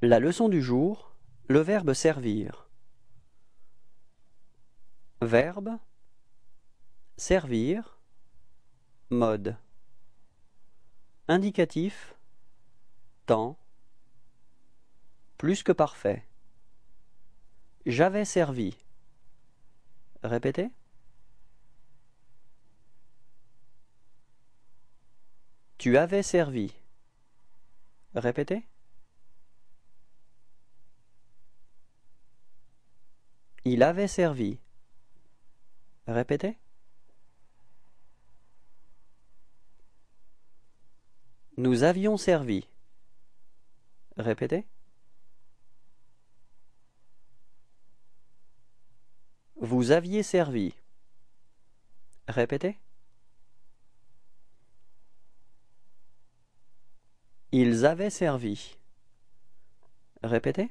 La leçon du jour, le verbe servir. Verbe servir mode indicatif temps plus que parfait. J'avais servi. Répétez. Tu avais servi. Répétez. Il avait servi. Répétez. Nous avions servi. Répétez. Vous aviez servi. Répétez. Ils avaient servi. Répétez.